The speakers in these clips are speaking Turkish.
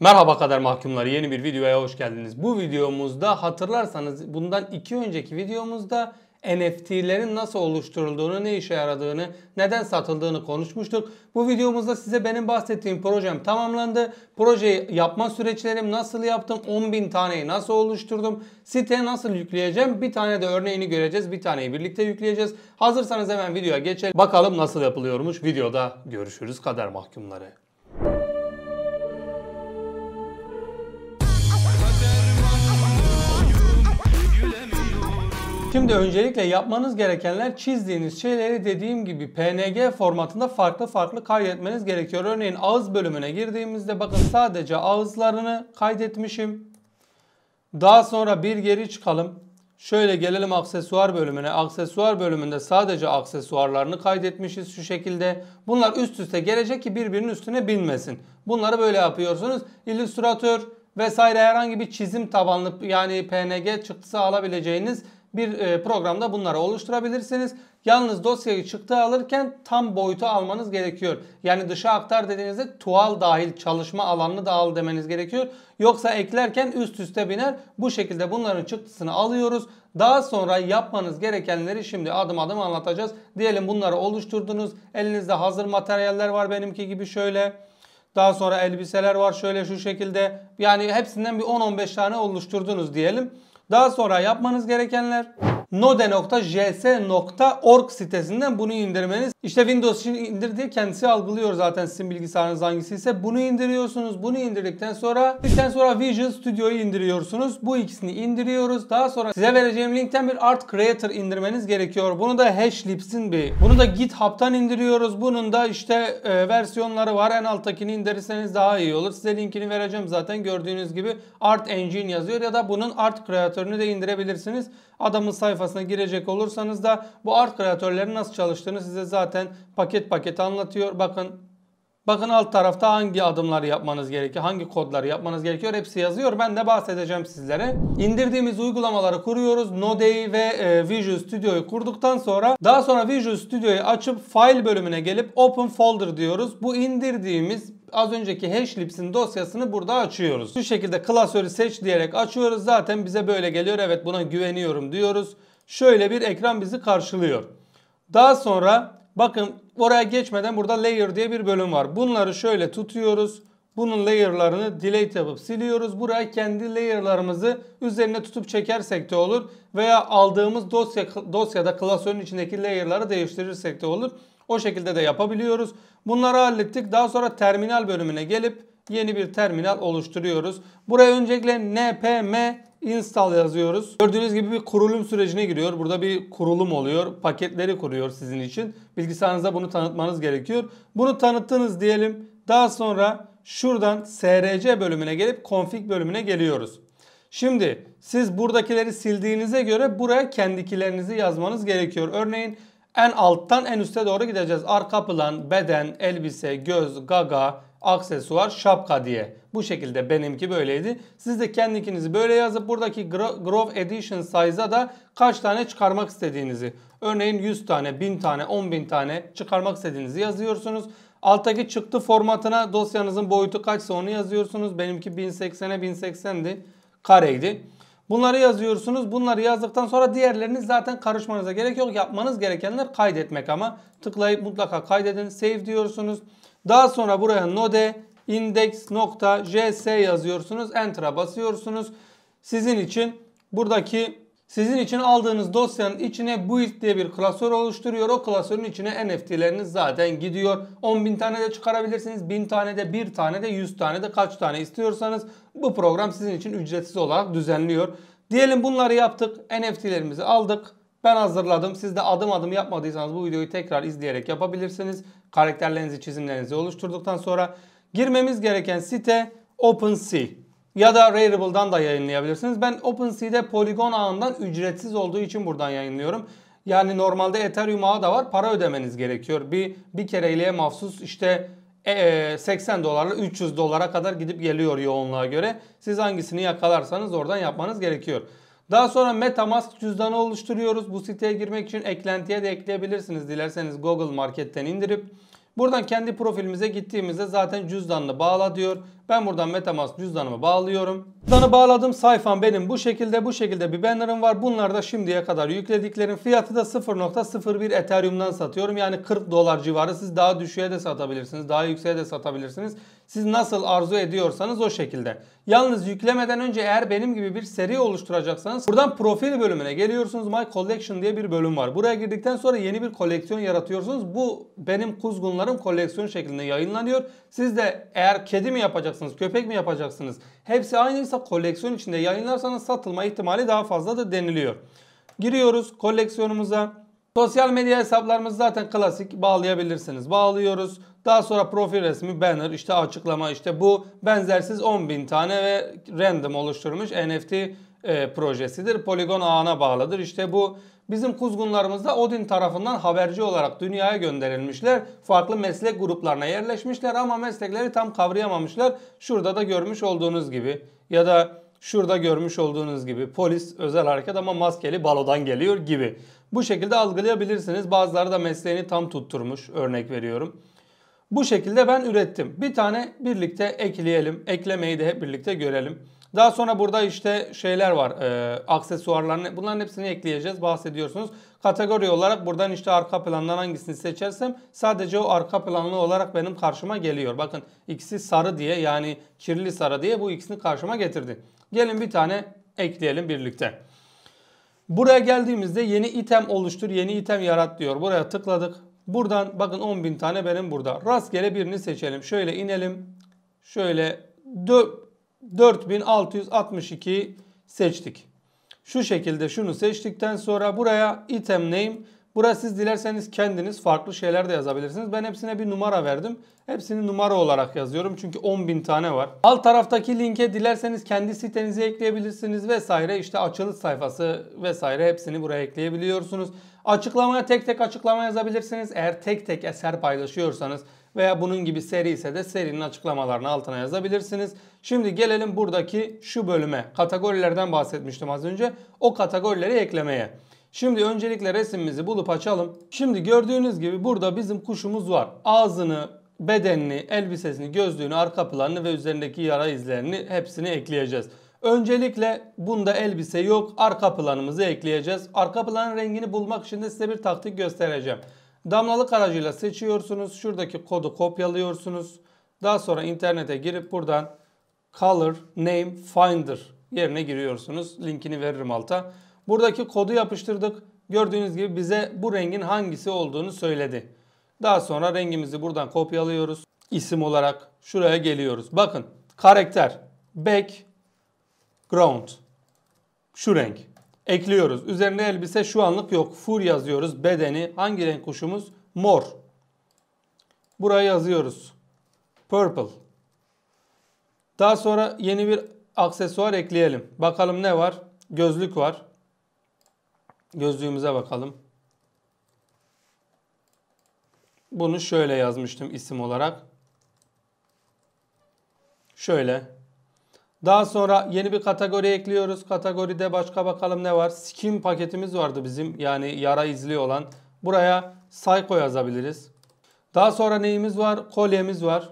Merhaba Kader mahkumları yeni bir videoya hoş geldiniz. Bu videomuzda hatırlarsanız bundan iki önceki videomuzda NFT'lerin nasıl oluşturulduğunu, ne işe yaradığını, neden satıldığını konuşmuştuk. Bu videomuzda size benim bahsettiğim projem tamamlandı. Projeyi yapma süreçlerim nasıl yaptım, 10.000 taneyi nasıl oluşturdum, siteye nasıl yükleyeceğim, bir tane de örneğini göreceğiz, bir taneyi birlikte yükleyeceğiz. Hazırsanız hemen videoya geçelim. Bakalım nasıl yapılıyormuş. Videoda görüşürüz kader mahkumları. Şimdi öncelikle yapmanız gerekenler çizdiğiniz şeyleri dediğim gibi PNG formatında farklı farklı kaydetmeniz gerekiyor. Örneğin ağız bölümüne girdiğimizde bakın sadece ağızlarını kaydetmişim. Daha sonra bir geri çıkalım. Şöyle gelelim aksesuar bölümüne. Aksesuar bölümünde sadece aksesuarlarını kaydetmişiz şu şekilde. Bunlar üst üste gelecek ki birbirinin üstüne binmesin. Bunları böyle yapıyorsunuz. Illüstratör vesaire herhangi bir çizim tabanlı yani PNG çıktısı alabileceğiniz bir e, programda bunları oluşturabilirsiniz. Yalnız dosyayı çıktı alırken tam boyutu almanız gerekiyor. Yani dışa aktar dediğinizde tuval dahil çalışma alanını da al demeniz gerekiyor. Yoksa eklerken üst üste biner. Bu şekilde bunların çıktısını alıyoruz. Daha sonra yapmanız gerekenleri şimdi adım adım anlatacağız. Diyelim bunları oluşturdunuz. Elinizde hazır materyaller var benimki gibi şöyle. Daha sonra elbiseler var şöyle şu şekilde. Yani hepsinden bir 10-15 tane oluşturdunuz diyelim. Daha sonra yapmanız gerekenler node.js.org sitesinden bunu indirmeniz. İşte Windows için indir diye kendisi algılıyor zaten sizin bilgisayarınız hangisi ise. Bunu indiriyorsunuz. Bunu indirdikten sonra indikten sonra Visual Studio'yu indiriyorsunuz. Bu ikisini indiriyoruz. Daha sonra size vereceğim linkten bir Art Creator indirmeniz gerekiyor. Bunu da Hashlips'in bir. Bunu da GitHub'tan indiriyoruz. Bunun da işte e, versiyonları var. En alttakini indirirseniz daha iyi olur. Size linkini vereceğim zaten gördüğünüz gibi Art Engine yazıyor ya da bunun Art Creator'ını da indirebilirsiniz. Adamın sayfasına girecek olursanız da bu art kreatörlerin nasıl çalıştığını size zaten paket paket anlatıyor. Bakın Bakın alt tarafta hangi adımları yapmanız gerekiyor, hangi kodları yapmanız gerekiyor hepsi yazıyor. Ben de bahsedeceğim sizlere. İndirdiğimiz uygulamaları kuruyoruz. Node'yi ve e, Visual Studio'yu kurduktan sonra daha sonra Visual Studio'yu açıp file bölümüne gelip open folder diyoruz. Bu indirdiğimiz az önceki Hashlips'in dosyasını burada açıyoruz. Şu şekilde klasörü seç diyerek açıyoruz. Zaten bize böyle geliyor. Evet buna güveniyorum diyoruz. Şöyle bir ekran bizi karşılıyor. Daha sonra Bakın oraya geçmeden burada layer diye bir bölüm var. Bunları şöyle tutuyoruz. Bunun layer'larını delete yapıp siliyoruz. Buraya kendi layer'larımızı üzerine tutup çekersek de olur. Veya aldığımız dosya dosyada klasörün içindeki layer'ları değiştirirsek de olur. O şekilde de yapabiliyoruz. Bunları hallettik. Daha sonra terminal bölümüne gelip yeni bir terminal oluşturuyoruz. Buraya öncelikle npm install yazıyoruz. Gördüğünüz gibi bir kurulum sürecine giriyor. Burada bir kurulum oluyor. Paketleri kuruyor sizin için. Bilgisayarınıza bunu tanıtmanız gerekiyor. Bunu tanıttınız diyelim. Daha sonra şuradan src bölümüne gelip config bölümüne geliyoruz. Şimdi siz buradakileri sildiğinize göre buraya kendikilerinizi yazmanız gerekiyor. Örneğin en alttan en üste doğru gideceğiz. Arka plan, beden, elbise, göz, gaga, aksesuar, şapka diye. Bu şekilde benimki böyleydi. Siz de kendininkinizi böyle yazıp buradaki Grove Edition size'a da kaç tane çıkarmak istediğinizi. Örneğin 100 tane, 1000 tane, 10.000 tane çıkarmak istediğinizi yazıyorsunuz. Alttaki çıktı formatına dosyanızın boyutu kaçsa onu yazıyorsunuz. Benimki 1080'e 1080'di. Kareydi. Bunları yazıyorsunuz. Bunları yazdıktan sonra diğerlerini zaten karışmanıza gerek yok. Yapmanız gerekenler kaydetmek ama. Tıklayıp mutlaka kaydedin. Save diyorsunuz. Daha sonra buraya node index.js yazıyorsunuz. Enter'a basıyorsunuz. Sizin için buradaki sizin için aldığınız dosyanın içine build diye bir klasör oluşturuyor. O klasörün içine NFT'leriniz zaten gidiyor. 10.000 tane de çıkarabilirsiniz. 1000 tane de 1 tane de 100 tane de kaç tane istiyorsanız bu program sizin için ücretsiz olarak düzenliyor. Diyelim bunları yaptık. NFT'lerimizi aldık. Ben hazırladım. Siz de adım adım yapmadıysanız bu videoyu tekrar izleyerek yapabilirsiniz. Karakterlerinizi, çizimlerinizi oluşturduktan sonra girmemiz gereken site OpenSea. Ya da Raritable'dan da yayınlayabilirsiniz. Ben OpenSea'de poligon ağından ücretsiz olduğu için buradan yayınlıyorum. Yani normalde Ethereum ağı da var. Para ödemeniz gerekiyor. Bir, bir kereliğe mahsus işte 80 e, e, dolarla 300 dolara kadar gidip geliyor yoğunluğa göre. Siz hangisini yakalarsanız oradan yapmanız gerekiyor. Daha sonra Metamask cüzdanı oluşturuyoruz. Bu siteye girmek için eklentiye de ekleyebilirsiniz. Dilerseniz Google Market'ten indirip buradan kendi profilimize gittiğimizde zaten cüzdanla bağla diyor. Ben buradan Metamask cüzdanımı bağlıyorum. Cüzdanı bağladım. Sayfam benim bu şekilde. Bu şekilde bir banner'ım var. Bunlar da şimdiye kadar yüklediklerim. Fiyatı da 0.01 Ethereum'dan satıyorum. Yani 40 dolar civarı. Siz daha düşüğe de satabilirsiniz. Daha yükseğe de satabilirsiniz. Siz nasıl arzu ediyorsanız o şekilde. Yalnız yüklemeden önce eğer benim gibi bir seri oluşturacaksanız buradan profil bölümüne geliyorsunuz. My Collection diye bir bölüm var. Buraya girdikten sonra yeni bir koleksiyon yaratıyorsunuz. Bu benim kuzgunlarım koleksiyon şeklinde yayınlanıyor. Siz de eğer kedi mi yapacaksınız yapacaksınız, köpek mi yapacaksınız? Hepsi aynıysa koleksiyon içinde yayınlarsanız satılma ihtimali daha fazla da deniliyor. Giriyoruz koleksiyonumuza. Sosyal medya hesaplarımız zaten klasik bağlayabilirsiniz. Bağlıyoruz. Daha sonra profil resmi, banner, işte açıklama, işte bu benzersiz 10.000 tane ve random oluşturmuş NFT e, projesidir. Polygon ağına bağlıdır. İşte bu Bizim kuzgunlarımız da Odin tarafından haberci olarak dünyaya gönderilmişler. Farklı meslek gruplarına yerleşmişler ama meslekleri tam kavrayamamışlar. Şurada da görmüş olduğunuz gibi ya da şurada görmüş olduğunuz gibi polis özel hareket ama maskeli balodan geliyor gibi. Bu şekilde algılayabilirsiniz. Bazıları da mesleğini tam tutturmuş örnek veriyorum. Bu şekilde ben ürettim. Bir tane birlikte ekleyelim. Eklemeyi de hep birlikte görelim. Daha sonra burada işte şeyler var. E, aksesuarlarını. Bunların hepsini ekleyeceğiz. Bahsediyorsunuz. Kategori olarak buradan işte arka plandan hangisini seçersem sadece o arka planlı olarak benim karşıma geliyor. Bakın ikisi sarı diye yani kirli sarı diye bu ikisini karşıma getirdi. Gelin bir tane ekleyelim birlikte. Buraya geldiğimizde yeni item oluştur, yeni item yarat diyor. Buraya tıkladık. Buradan bakın 10.000 tane benim burada. Rastgele birini seçelim. Şöyle inelim. Şöyle 4662 seçtik. Şu şekilde şunu seçtikten sonra buraya item name. Burası siz dilerseniz kendiniz farklı şeyler de yazabilirsiniz. Ben hepsine bir numara verdim. Hepsini numara olarak yazıyorum çünkü 10.000 tane var. Alt taraftaki linke dilerseniz kendi sitenize ekleyebilirsiniz vesaire. İşte açılış sayfası vesaire hepsini buraya ekleyebiliyorsunuz. Açıklamaya tek tek açıklama yazabilirsiniz. Eğer tek tek eser paylaşıyorsanız veya bunun gibi seri ise de serinin açıklamalarını altına yazabilirsiniz. Şimdi gelelim buradaki şu bölüme. Kategorilerden bahsetmiştim az önce. O kategorileri eklemeye. Şimdi öncelikle resmimizi bulup açalım. Şimdi gördüğünüz gibi burada bizim kuşumuz var. Ağzını, bedenini, elbisesini, gözlüğünü, arka planını ve üzerindeki yara izlerini hepsini ekleyeceğiz. Öncelikle bunda elbise yok. Arka planımızı ekleyeceğiz. Arka planın rengini bulmak için de size bir taktik göstereceğim. Damlalık aracıyla seçiyorsunuz. Şuradaki kodu kopyalıyorsunuz. Daha sonra internete girip buradan Color Name Finder yerine giriyorsunuz. Linkini veririm alta. Buradaki kodu yapıştırdık. Gördüğünüz gibi bize bu rengin hangisi olduğunu söyledi. Daha sonra rengimizi buradan kopyalıyoruz. İsim olarak şuraya geliyoruz. Bakın karakter, back, ground. Şu renk ekliyoruz. Üzerine elbise şu anlık yok. Fur yazıyoruz. Bedeni hangi renk kuşumuz? Mor. Buraya yazıyoruz. Purple. Daha sonra yeni bir aksesuar ekleyelim. Bakalım ne var? Gözlük var. Gözlüğümüze bakalım. Bunu şöyle yazmıştım isim olarak. Şöyle. Daha sonra yeni bir kategori ekliyoruz. Kategoride başka bakalım ne var? Skin paketimiz vardı bizim. Yani yara izli olan. Buraya Psycho yazabiliriz. Daha sonra neyimiz var? Kolyemiz var.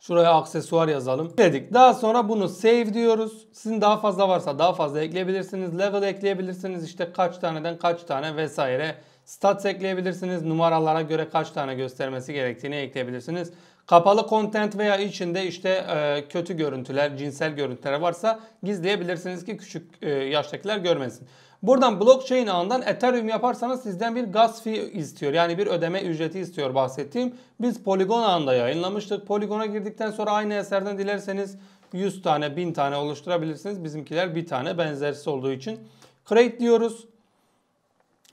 Şuraya aksesuar yazalım. Dedik. Daha sonra bunu save diyoruz. Sizin daha fazla varsa daha fazla ekleyebilirsiniz. Level ekleyebilirsiniz. İşte kaç taneden kaç tane vesaire. Stats ekleyebilirsiniz. Numaralara göre kaç tane göstermesi gerektiğini ekleyebilirsiniz. Kapalı content veya içinde işte e, kötü görüntüler, cinsel görüntüler varsa gizleyebilirsiniz ki küçük e, yaştakiler görmesin. Buradan blockchain ağından Ethereum yaparsanız sizden bir gas fee istiyor. Yani bir ödeme ücreti istiyor bahsettiğim. Biz Polygon ağında yayınlamıştık. Polygon'a girdikten sonra aynı eserden dilerseniz 100 tane, 1000 tane oluşturabilirsiniz. Bizimkiler bir tane benzersiz olduğu için. Create diyoruz.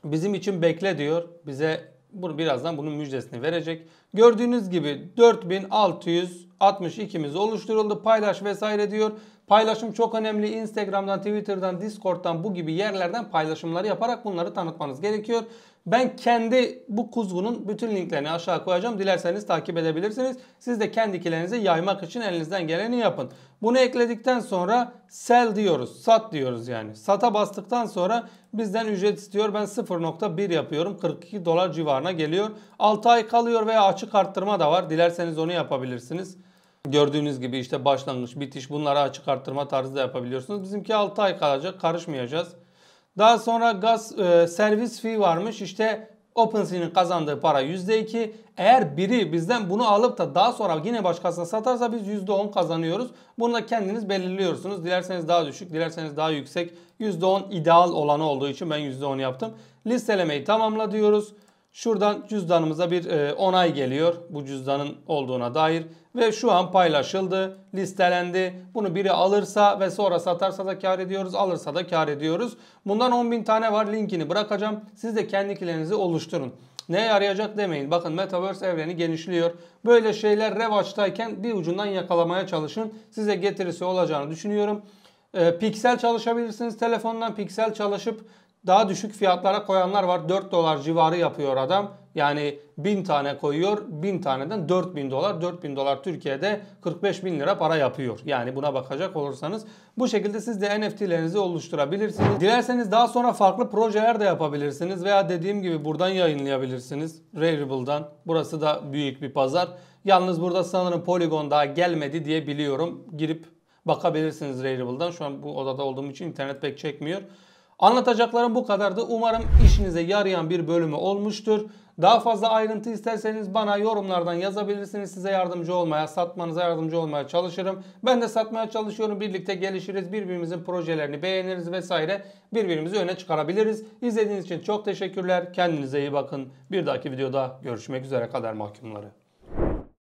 Bizim için bekle diyor. Bize bunu birazdan bunun müjdesini verecek. Gördüğünüz gibi 4662'miz oluşturuldu. Paylaş vesaire diyor. Paylaşım çok önemli. Instagram'dan, Twitter'dan, Discord'dan bu gibi yerlerden paylaşımları yaparak bunları tanıtmanız gerekiyor. Ben kendi bu kuzgunun bütün linklerini aşağı koyacağım. Dilerseniz takip edebilirsiniz. Siz de kendikilerinizi yaymak için elinizden geleni yapın. Bunu ekledikten sonra sell diyoruz. Sat diyoruz yani. Sata bastıktan sonra bizden ücret istiyor. Ben 0.1 yapıyorum. 42 dolar civarına geliyor. 6 ay kalıyor veya açık arttırma da var. Dilerseniz onu yapabilirsiniz. Gördüğünüz gibi işte başlangıç, bitiş bunları açık arttırma tarzı da yapabiliyorsunuz. Bizimki 6 ay kalacak. Karışmayacağız. Daha sonra gaz e, servis fee varmış. İşte OpenSea'nin kazandığı para %2. Eğer biri bizden bunu alıp da daha sonra yine başkasına satarsa biz %10 kazanıyoruz. Bunu da kendiniz belirliyorsunuz. Dilerseniz daha düşük, dilerseniz daha yüksek. %10 ideal olanı olduğu için ben %10 yaptım. Listelemeyi tamamla diyoruz. Şuradan cüzdanımıza bir e, onay geliyor bu cüzdanın olduğuna dair ve şu an paylaşıldı, listelendi. Bunu biri alırsa ve sonra satarsa da kar ediyoruz, alırsa da kar ediyoruz. Bundan 10.000 tane var linkini bırakacağım. Siz de kendikilerinizi oluşturun. Neye yarayacak demeyin. Bakın Metaverse evreni genişliyor. Böyle şeyler revaçtayken bir ucundan yakalamaya çalışın. Size getirisi olacağını düşünüyorum. E, piksel çalışabilirsiniz telefondan. Piksel çalışıp daha düşük fiyatlara koyanlar var. 4 dolar civarı yapıyor adam. Yani 1000 tane koyuyor. 1000 taneden 4000 dolar. 4000 dolar Türkiye'de 45 bin lira para yapıyor. Yani buna bakacak olursanız bu şekilde siz de NFT'lerinizi oluşturabilirsiniz. Dilerseniz daha sonra farklı projeler de yapabilirsiniz. Veya dediğim gibi buradan yayınlayabilirsiniz. Raritable'dan. Burası da büyük bir pazar. Yalnız burada sanırım Polygon daha gelmedi diye biliyorum. Girip bakabilirsiniz Rarible'dan. Şu an bu odada olduğum için internet pek çekmiyor. Anlatacaklarım bu kadardı. Umarım işinize yarayan bir bölümü olmuştur. Daha fazla ayrıntı isterseniz bana yorumlardan yazabilirsiniz. Size yardımcı olmaya, satmanıza yardımcı olmaya çalışırım. Ben de satmaya çalışıyorum. Birlikte gelişiriz. Birbirimizin projelerini beğeniriz vesaire. Birbirimizi öne çıkarabiliriz. İzlediğiniz için çok teşekkürler. Kendinize iyi bakın. Bir dahaki videoda görüşmek üzere kadar mahkumları.